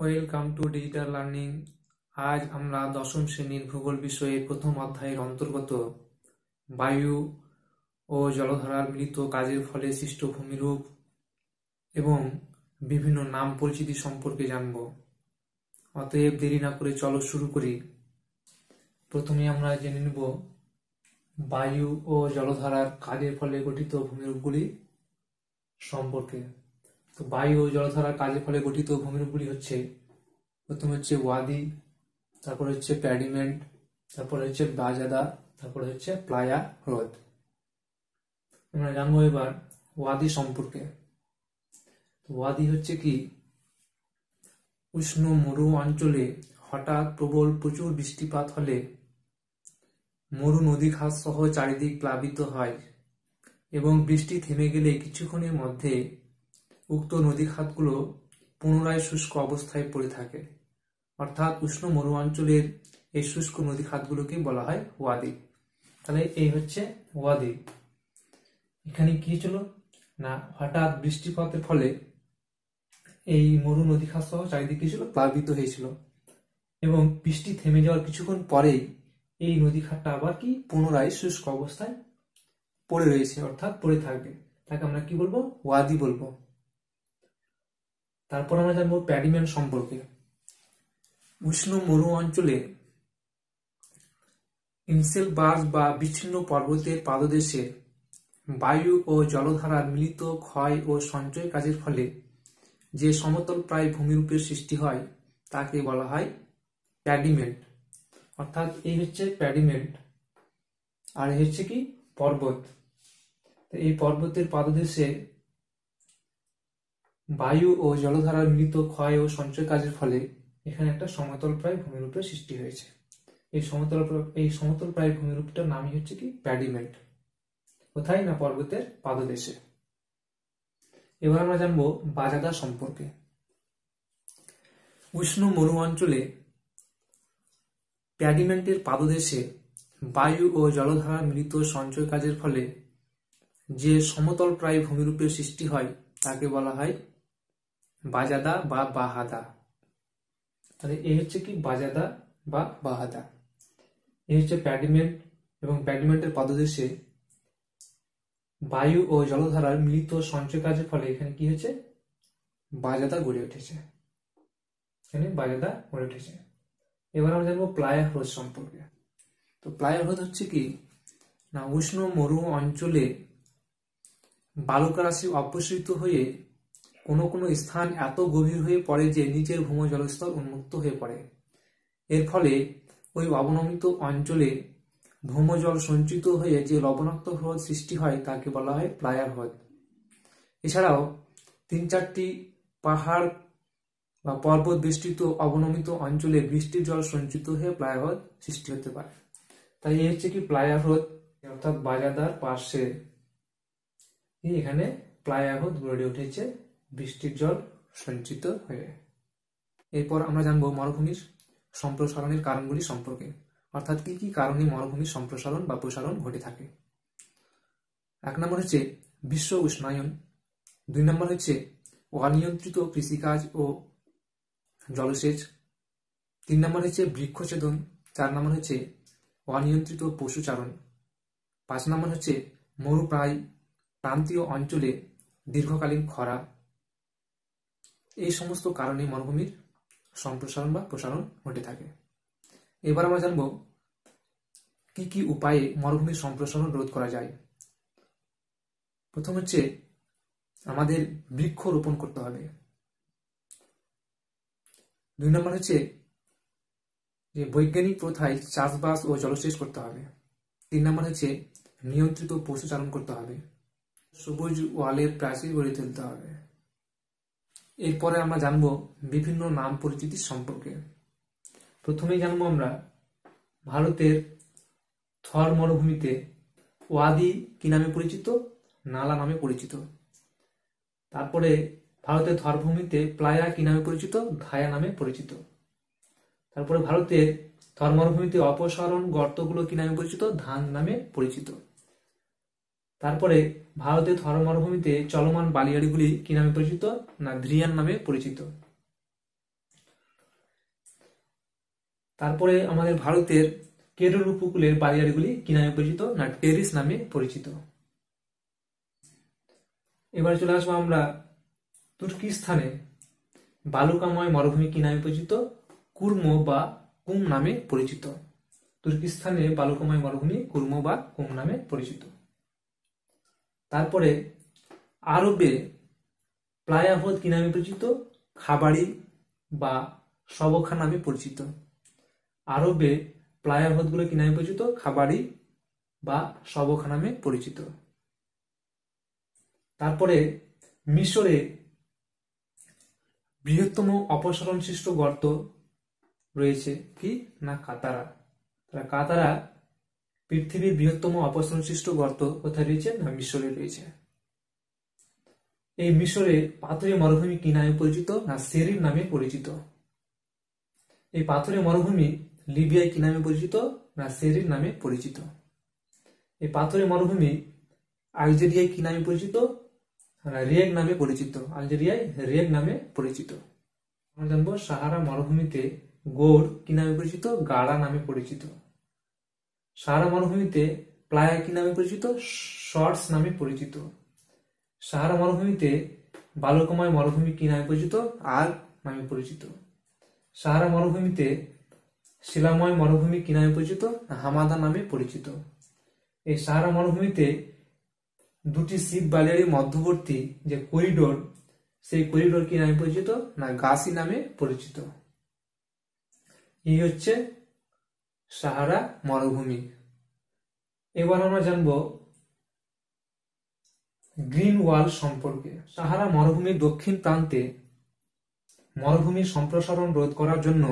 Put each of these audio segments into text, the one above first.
welcome to digital learning আজ আমরা দশম শ্রেণীর ভূগোল বিষয়ে প্রথম অধ্যায়ের অন্তর্গত বায়ু ও জলধারার মিলিত কাজের ফলে সৃষ্ট ভূমিরূপ এবং বিভিন্ন নাম পরিচিতি সম্পর্কে জানব অতএব দেরি না করে চলো শুরু করি প্রথমে আমরা জেনে নেব বায়ু ও জলধারার কাজের ফলে গঠিত ভূমিরূপগুলি সম্পর্কে তো বায়ু ও জলধারার কাজের ফলে গঠিত ভূমিরূপগুলি হচ্ছে প্রথম হচ্ছে ওয়াদি তারপর হচ্ছে প্যাডিমেন্ট তারপর হচ্ছে বাজাদা তারপর হচ্ছে প্লায়া হ্রদ আমরা জানবো এবার ওয়াদি সম্পর্কে ওয়াদি হচ্ছে কি উষ্ণ মরু অঞ্চলে হঠাৎ প্রবল প্রচুর বৃষ্টিপাত হলে মরু নদী ঘাস সহ চারিদিক প্লাবিত হয় এবং বৃষ্টি থেমে গেলে কিছুক্ষণের মধ্যে উক্ত নদী খাতগুলো পুনরায় শুষ্ক অবস্থায় পড়ে থাকে অর্থাৎ উষ্ণ মরু অঞ্চলের এই শুষ্ক নদী খাতগুলোকে বলা হয় ওয়াদি তাহলে এই হচ্ছে ওয়াদি এখানে কি ছিল না হঠাৎ বৃষ্টিপাতের ফলে এই মরু নদী খাত সহ চারিদিকে ছিল প্লাবিত হয়েছিল এবং বৃষ্টি থেমে যাওয়ার কিছুক্ষণ পরেই এই নদী খাতটা আবার কি পুনরায় শুষ্ক অবস্থায় পড়ে রয়েছে অর্থাৎ পড়ে থাকবে তাকে আমরা কি বলবো ওয়াদি বলবো তারপর আমরা জানবো প্যাডিম্যান সম্পর্কে উষ্ণ মরু অঞ্চলে ইনসেল বাস বা বিচ্ছিন্ন পর্বতের পাদদেশে বায়ু ও জলধারার মিলিত ক্ষয় ও সঞ্চয় কাজের ফলে যে সমতল প্রায় ভূমিরূপের সৃষ্টি হয় তাকে বলা হয় প্যাডিমেন্ট অর্থাৎ এই হচ্ছে প্যাডিমেন্ট আর হচ্ছে কি পর্বত এই পর্বতের পাদদেশে বায়ু ও জলধারার মিলিত ক্ষয় ও সঞ্চয় কাজের ফলে এখানে একটা সমতল প্রায় ভূমিরূপের সৃষ্টি হয়েছে এই সমতল এই সমতলপ্রায় ভূমিরূপটার নামই হচ্ছে কি প্যাডিমেন্ট কোথায় না পর্বতের পাদদেশে এবার আমরা জানবো বাজাদা সম্পর্কে উষ্ণ মরু অঞ্চলে প্যাডিমেন্টের পাদদেশে বায়ু ও জলধারা মিলিত সঞ্চয় কাজের ফলে যে সমতল প্রায় ভূমিরূপের সৃষ্টি হয় তাকে বলা হয় বাজাদা বা বাহাদা তাহলে এই হচ্ছে কি বাজাদা বা বাহাদা এই হচ্ছে প্যাডিমেন্ট এবং প্যাডিমেন্টের পাদদেশে বায়ু ও জলধারার মিলিত সঞ্চয় কাজের ফলে এখানে কি হয়েছে বাজাদা গড়ে উঠেছে এখানে বাজাদা গড়ে উঠেছে এবার আমরা জানবো প্লায়ার হ্রদ সম্পর্কে তো প্লায়ার হ্রদ হচ্ছে কি না উষ্ণ মরু অঞ্চলে বালুকা রাশি অপসৃত হয়ে কোনো কোনো স্থান এত গভীর হয়ে পড়ে যে নিচের ভূম জলস্তর উন্মুক্ত হয়ে পড়ে এর ফলে ওই অবনমিত অঞ্চলে ভৌমজল সঞ্চিত হয়ে যে লবণাক্ত হ্রদ সৃষ্টি হয় তাকে বলা হয় প্লায়ার হ্রদ এছাড়াও তিন চারটি পাহাড় বা পর্বত বেষ্টিত অবনমিত অঞ্চলে বৃষ্টির জল সঞ্চিত হয়ে প্লায়ার হ্রদ সৃষ্টি হতে পারে তাই এই হচ্ছে কি প্লায়ার হ্রদ অর্থাৎ বাজাদার পার্শ্বে এখানে প্লায়ার হ্রদ গড়ে উঠেছে বৃষ্টির জল সঞ্চিত হয়ে এরপর আমরা জানবো মরুভূমির সম্প্রসারণের কারণগুলি সম্পর্কে অর্থাৎ কি কি কারণে মরুভূমির সম্প্রসারণ বা প্রসারণ ঘটে থাকে এক নম্বর হচ্ছে বিশ্ব উষ্ণায়ন দুই নম্বর হচ্ছে অনিয়ন্ত্রিত কৃষিকাজ ও জলসেচ তিন নম্বর হচ্ছে বৃক্ষছেদন চার নম্বর হচ্ছে অনিয়ন্ত্রিত পশুচারণ পাঁচ নম্বর হচ্ছে মরুপ্রায় প্রান্তীয় অঞ্চলে দীর্ঘকালীন খরা এই সমস্ত কারণে মরুভূমির সম্প্রসারণ বা প্রসারণ ঘটে থাকে এবার আমরা জানব কি কি উপায়ে মরুভূমির সম্প্রসারণ রোধ করা যায় প্রথম হচ্ছে আমাদের বৃক্ষ রোপণ করতে হবে দুই নম্বর হচ্ছে যে বৈজ্ঞানিক প্রথায় চাষবাস ও জলসেচ করতে হবে তিন নম্বর হচ্ছে নিয়ন্ত্রিত পশুচারণ করতে হবে সবুজ ওয়ালের প্রাচীর গড়ে তুলতে হবে এরপরে আমরা জানব বিভিন্ন নাম পরিচিতি সম্পর্কে প্রথমেই জানবো আমরা ভারতের থর মরুভূমিতে ওয়াদি কি নামে পরিচিত নালা নামে পরিচিত তারপরে ভারতের থরভূমিতে প্লায়া কি নামে পরিচিত ধায়া নামে পরিচিত তারপরে ভারতের থর মরুভূমিতে অপসারণ গর্তগুলো কি নামে পরিচিত ধান নামে পরিচিত তারপরে ভারতের থর মরুভূমিতে চলমান বালিয়াড়িগুলি কি নামে পরিচিত না ধ্রিয়ান নামে পরিচিত তারপরে আমাদের ভারতের কেরল উপকূলের বালিয়াড়িগুলি কি নামে পরিচিত না টেরিস নামে পরিচিত এবার চলে আসবো আমরা তুর্কিস্তানে বালুকাময় মরুভূমি কি নামে পরিচিত কুর্ম বা কুম নামে পরিচিত তুর্কিস্তানে বালুকাময় মরুভূমি কুর্ম বা কুম নামে পরিচিত তারপরে আরবে প্লায়াহদ কি নামে পরিচিত খাবারি বা সবখা নামে পরিচিত আরবে প্লায়ার হ্রদগুলো কি নামে পরিচিত খাবারি বা সবখা নামে পরিচিত তারপরে মিশরে বৃহত্তম অপসারণ সৃষ্ট গর্ত রয়েছে কি না কাতারা তারা কাতারা পৃথিবীর বৃহত্তম অপসংশ্লিষ্ট গর্ত কোথায় রয়েছে না মিশরে রয়েছে এই মিশরে পাথরের মরুভূমি কি নামে পরিচিত না সেরির নামে পরিচিত এই পাথরের মরুভূমি লিবিয়ায় কি নামে পরিচিত না সেরির নামে পরিচিত এই পাথরের মরুভূমি আলজেরিয়ায় কি নামে পরিচিত না রিয়েক নামে পরিচিত আলজেরিয়ায় রিয়েক নামে পরিচিত আমরা জানবো সাহারা মরুভূমিতে গোড় কি নামে পরিচিত গাড়া নামে পরিচিত সাহারা মরুভূমিতে প্লায়া কি নামে পরিচিত শর্টস নামে পরিচিত সাহারা মরুভূমিতে বালুকময় মরুভূমি কি নামে পরিচিত আর নামে পরিচিত সাহারা মরুভূমিতে শিলাময় মরুভূমি কি নামে পরিচিত হামাদা নামে পরিচিত এই সাহারা মরুভূমিতে দুটি শীত বালিয়ারি মধ্যবর্তী যে করিডোর সেই করিডোর কি নামে পরিচিত না গাছি নামে পরিচিত এই হচ্ছে সাহারা মরুভূমি এবার আমরা জানব গ্রিন ওয়াল সম্পর্কে সাহারা মরুভূমির দক্ষিণ প্রান্তে মরুভূমির সম্প্রসারণ রোধ করার জন্য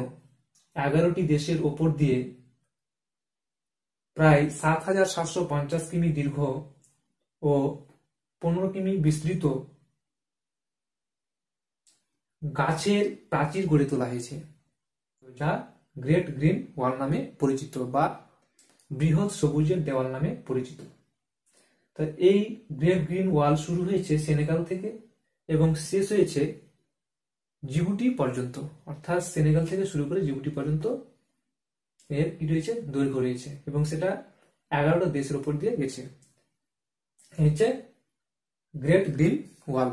এগারোটি দেশের ওপর দিয়ে প্রায় সাত হাজার সাতশো পঞ্চাশ কিমি দীর্ঘ ও পনেরো কিমি বিস্তৃত গাছের প্রাচীর গড়ে তোলা হয়েছে যা গ্রেট গ্রিন ওয়াল নামে পরিচিত বা বৃহৎ সবুজের দেওয়াল নামে পরিচিত তা এই গ্রেট গ্রিন ওয়াল শুরু হয়েছে সেনেগাল থেকে এবং শেষ হয়েছে জিবুটি পর্যন্ত অর্থাৎ সেনেগাল থেকে শুরু করে জিবুটি পর্যন্ত এর কি রয়েছে দৈর্ঘ্য রয়েছে এবং সেটা এগারোটা দেশের উপর দিয়ে গেছে হচ্ছে গ্রেট গ্রিন ওয়াল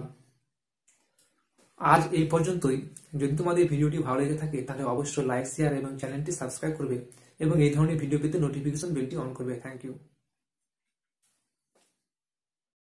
আজ এই পর্যন্তই যদি তোমাদের ভিডিওটি ভালো লেগে থাকে তাহলে অবশ্যই লাইক শেয়ার এবং চ্যানেলটি সাবস্ক্রাইব করবে এবং এই ধরনের ভিডিও পেতে নোটিফিকেশন বেলটি অন করবে থ্যাংক ইউ